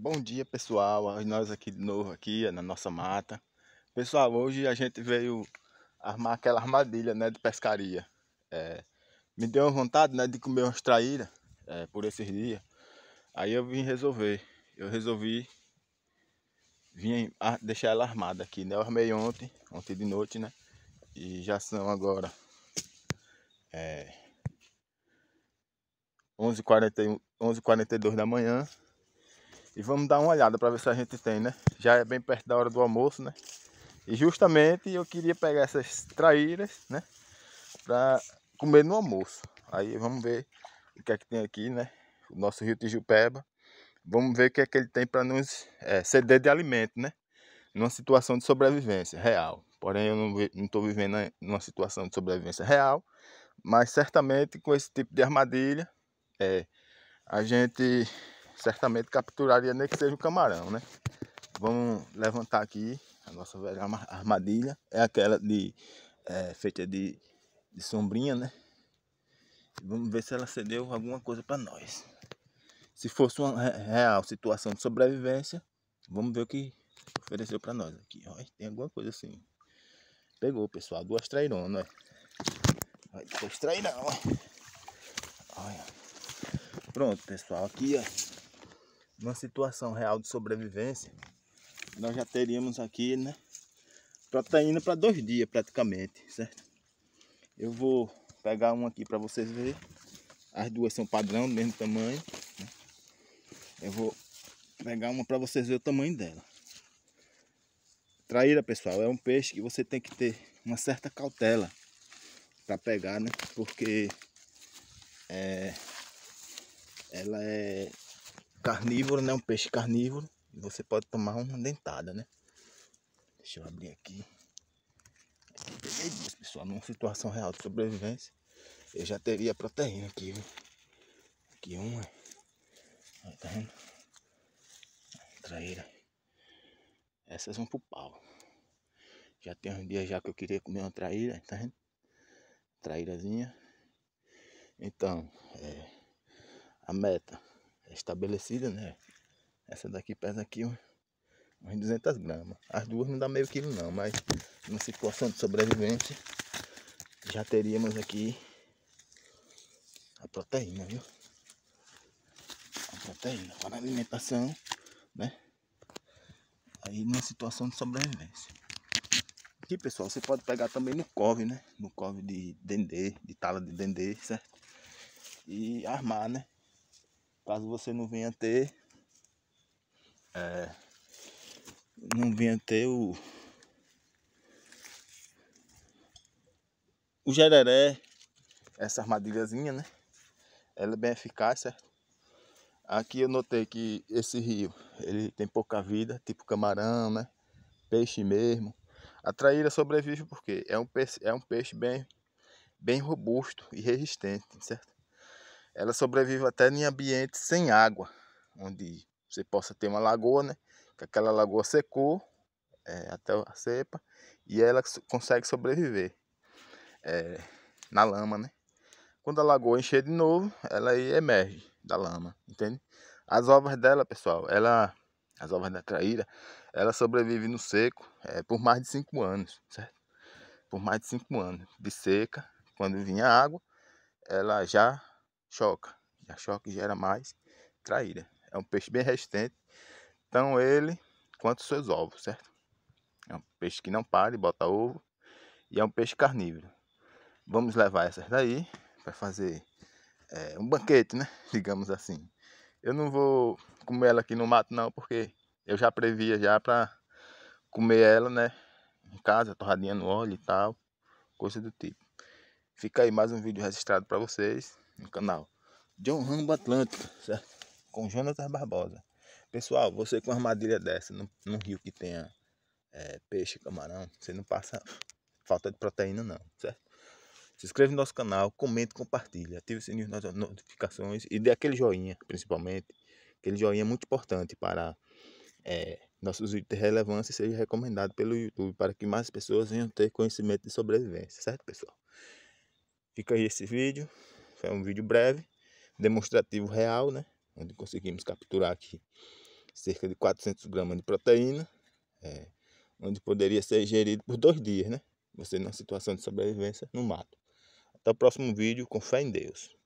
Bom dia pessoal, nós aqui de novo aqui na nossa mata Pessoal, hoje a gente veio armar aquela armadilha né, de pescaria é, Me deu vontade né, de comer umas traíras é, por esses dias Aí eu vim resolver, eu resolvi Vim deixar ela armada aqui né, eu armei ontem, ontem de noite né E já são agora é, 11h42 11 da manhã e vamos dar uma olhada para ver se a gente tem, né? Já é bem perto da hora do almoço, né? E justamente eu queria pegar essas traíras, né? Para comer no almoço. Aí vamos ver o que é que tem aqui, né? O nosso rio Tijupeba. Vamos ver o que é que ele tem para nos é, ceder de alimento, né? Numa situação de sobrevivência real. Porém, eu não estou vivendo numa situação de sobrevivência real, mas certamente com esse tipo de armadilha, é, a gente certamente capturaria nem que seja um camarão, né? Vamos levantar aqui a nossa velha armadilha. É aquela de é, feita de, de sombrinha, né? Vamos ver se ela cedeu alguma coisa para nós. Se fosse uma real situação de sobrevivência, vamos ver o que ofereceu para nós aqui. Ó, tem alguma coisa assim. Pegou, pessoal. Duas traironas. Olha, duas trairão. Olha. Pronto, pessoal. Aqui, ó numa situação real de sobrevivência, nós já teríamos aqui, né? Proteína para tá dois dias praticamente, certo? Eu vou pegar uma aqui para vocês verem. As duas são padrão, do mesmo tamanho. Né? Eu vou pegar uma para vocês verem o tamanho dela. Traíra, pessoal, é um peixe que você tem que ter uma certa cautela para pegar, né? Porque é, ela é carnívoro, né? Um peixe carnívoro. E você pode tomar uma dentada, né? Deixa eu abrir aqui. peguei pessoal. Numa situação real de sobrevivência, eu já teria proteína aqui, viu? Aqui uma. Aí, tá vendo? Traíra. Essas vão pro pau. Já tem uns dias já que eu queria comer uma traíra, tá vendo? Traírazinha. Então, é, a meta estabelecida, né? Essa daqui pesa aqui uns 200 gramas. As duas não dá meio quilo não, mas numa situação de sobrevivência, já teríamos aqui a proteína, viu? A proteína para a alimentação, né? Aí numa situação de sobrevivência. Aqui, pessoal, você pode pegar também no cove, né? No cove de dendê, de tala de dendê, certo? E armar, né? Caso você não venha ter. É, não venha ter o. O gereré, essa armadilhazinha, né? Ela é bem eficaz, certo? Aqui eu notei que esse rio, ele tem pouca vida, tipo camarão, né? Peixe mesmo. A traíra sobrevive porque é um peixe, é um peixe bem, bem robusto e resistente, certo? Ela sobrevive até em ambientes sem água, onde você possa ter uma lagoa, né? Que aquela lagoa secou é, até a cepa e ela consegue sobreviver é, na lama, né? Quando a lagoa encher de novo, ela aí emerge da lama, entende? As ovas dela, pessoal, ela, as ovas da traíra, ela sobrevive no seco é, por mais de cinco anos, certo? Por mais de cinco anos de seca, quando vinha água, ela já choca. Já choca gera mais traíra. É um peixe bem resistente, tanto ele quanto seus ovos, certo? É um peixe que não para e bota ovo e é um peixe carnívoro. Vamos levar essas daí para fazer é, um banquete, né? Digamos assim. Eu não vou comer ela aqui no mato não, porque eu já previa já para comer ela, né? Em casa, torradinha no óleo e tal, coisa do tipo. Fica aí mais um vídeo registrado para vocês no canal. John Rambo Atlântico, certo? Com Jonatas Barbosa. Pessoal, você com uma armadilha dessa, num, num rio que tenha é, peixe, camarão, você não passa falta de proteína não, certo? Se inscreve no nosso canal, comente, compartilha, ative o sininho das notificações e dê aquele joinha, principalmente. Aquele joinha é muito importante para é, nossos vídeos de relevância seja recomendado pelo YouTube para que mais pessoas venham ter conhecimento de sobrevivência, certo, pessoal? Fica aí esse vídeo. Foi um vídeo breve, demonstrativo real, né? Onde conseguimos capturar aqui cerca de 400 gramas de proteína, é, onde poderia ser ingerido por dois dias, né? Você numa situação de sobrevivência no mato. Até o próximo vídeo, com fé em Deus.